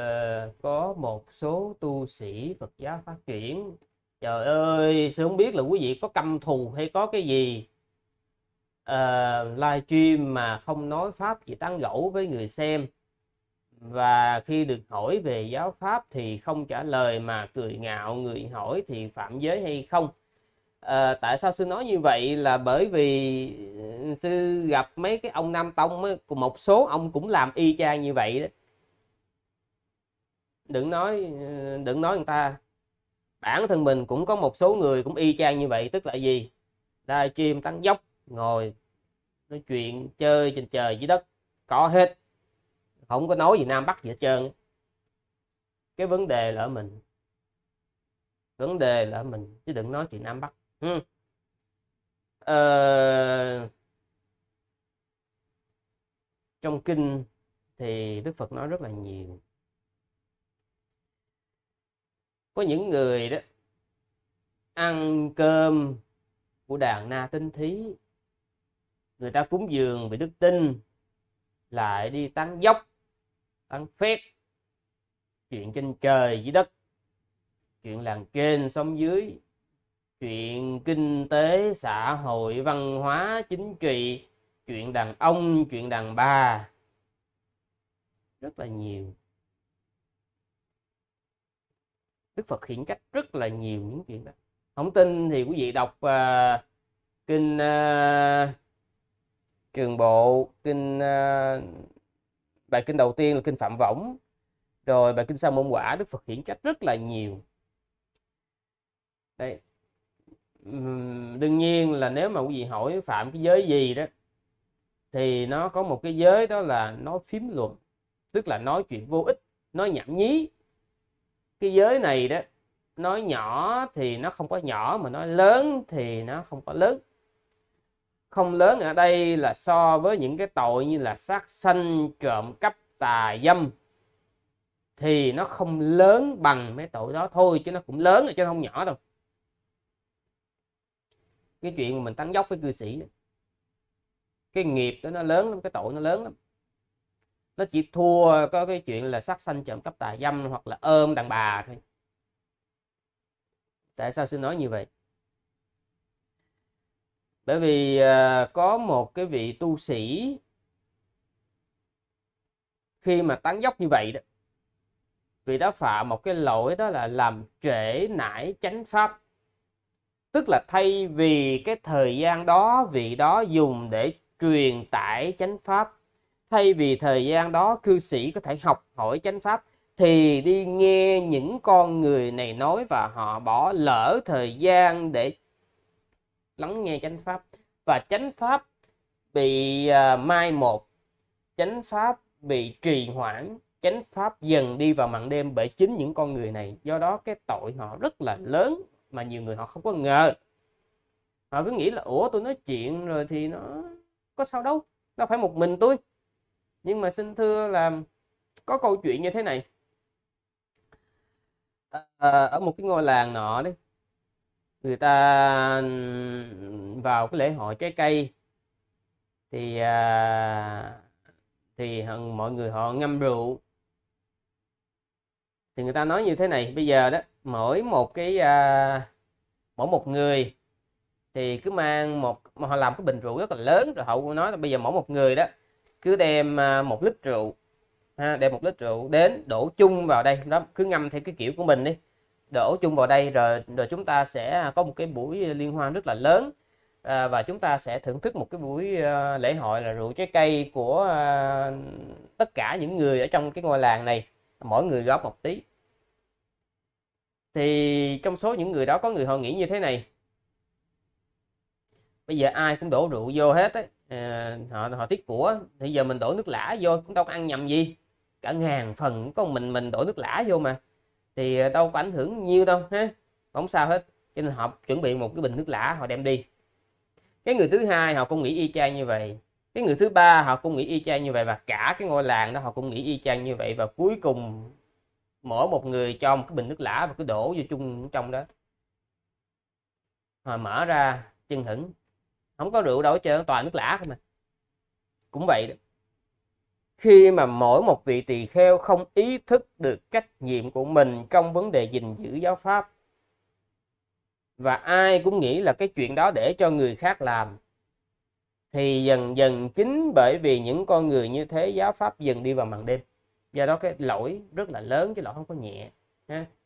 uh, có một số tu sĩ Phật giáo phát triển trời ơi sẽ không biết là quý vị có căm thù hay có cái gì uh, ờ, live stream mà không nói pháp chỉ tán gẫu với người xem và khi được hỏi về giáo pháp thì không trả lời mà cười ngạo người hỏi thì phạm giới hay không à, tại sao sư nói như vậy là bởi vì ừ, sư gặp mấy cái ông nam tông ấy, một số ông cũng làm y chang như vậy đó đừng nói ờ, đừng nói người ta bản thân mình cũng có một số người cũng y chang như vậy tức là gì livestream tán dốc ngồi nói chuyện chơi trên trời dưới đất có hết không có nói gì nam bắc gì hết trơn cái vấn đề là ở mình vấn đề là ở mình chứ đừng nói chuyện nam bắc ừ. ờ... trong kinh thì đức phật nói rất là nhiều có những người đó ăn cơm của đàn na tinh thí người ta cúng dường về đức tin lại đi tán dốc tán phét chuyện trên trời dưới đất chuyện làng trên sông dưới chuyện kinh tế xã hội văn hóa chính trị chuyện đàn ông chuyện đàn bà rất là nhiều đức phật khiển trách rất là nhiều những chuyện đó không tin thì quý vị đọc uh, kinh uh, trường bộ kinh uh, bài kinh đầu tiên là kinh phạm võng rồi bài kinh sa môn quả đức phật khiển trách rất là nhiều đây đương nhiên là nếu mà quý vị hỏi phạm cái giới gì đó thì nó có một cái giới đó là nó phím luận tức là nói chuyện vô ích nói nhảm nhí cái giới này đó nói nhỏ thì nó không có nhỏ mà nói lớn thì nó không có lớn không lớn ở đây là so với những cái tội như là sát sanh trộm cắp tà dâm thì nó không lớn bằng mấy tội đó thôi chứ nó cũng lớn rồi chứ nó không nhỏ đâu cái chuyện mà mình tán dốc với cư sĩ cái nghiệp đó nó lớn lắm cái tội nó lớn lắm nó chỉ thua có cái chuyện là sát sanh trộm cắp tà dâm hoặc là ôm đàn bà thôi tại sao sư nói như vậy bởi vì à, có một cái vị tu sĩ khi mà tán dốc như vậy đó vì đã phạm một cái lỗi đó là làm trễ nải chánh pháp tức là thay vì cái thời gian đó vị đó dùng để truyền tải chánh pháp thay vì thời gian đó cư sĩ có thể học hỏi chánh pháp thì đi nghe những con người này nói và họ bỏ lỡ thời gian để lắng nghe chánh pháp và chánh pháp bị uh, mai một chánh pháp bị trì hoãn chánh pháp dần đi vào màn đêm bởi chính những con người này do đó cái tội họ rất là lớn mà nhiều người họ không có ngờ họ cứ nghĩ là ủa tôi nói chuyện rồi thì nó có sao đâu đâu phải một mình tôi nhưng mà xin thưa là có câu chuyện như thế này à, à ở một cái ngôi làng nọ đấy người ta vào cái lễ hội trái cây thì à, thì mọi người họ ngâm rượu thì người ta nói như thế này bây giờ đó mỗi một cái à, mỗi một người thì cứ mang một họ làm cái bình rượu rất là lớn rồi họ nói là bây giờ mỗi một người đó cứ đem à, một lít rượu ha, đem một lít rượu đến đổ chung vào đây đó cứ ngâm theo cái kiểu của mình đi đổ chung vào đây rồi rồi chúng ta sẽ à, có một cái buổi à, liên hoan rất là lớn à, và chúng ta sẽ thưởng thức một cái buổi lễ hội là rượu trái cây của uh, tất cả những người ở trong cái ngôi làng này mỗi người góp một tí thì trong số những người đó có người họ nghĩ như thế này bây giờ ai cũng đổ rượu vô hết ấy. Ờ, họ họ tiết của bây giờ mình đổ nước lã vô cũng đâu có ăn nhầm gì cả ngàn phần con mình mình đổ nước lã vô mà thì ờ, đâu có ảnh hưởng nhiều đâu ha không sao hết cho nên họ chuẩn bị một cái bình nước lã họ đem đi cái người thứ hai họ cũng nghĩ y chang như vậy cái người thứ ba họ cũng nghĩ y chang như vậy và cả cái ngôi làng đó họ cũng nghĩ y chang như vậy và cuối cùng mỗi một người cho một cái bình nước lã và cứ đổ vô chung trong đó họ mở ra chân hững không có rượu đâu chơi toàn nước lã không mà cũng vậy đó khi mà mỗi một vị tỳ kheo không ý thức được trách nhiệm của mình trong vấn đề gìn giữ giáo pháp và ai cũng nghĩ là cái chuyện đó để cho người khác làm thì dần dần chính bởi vì những con người như thế giáo pháp dần đi vào màn đêm do đó cái lỗi rất là lớn chứ lỗi không có nhẹ ha.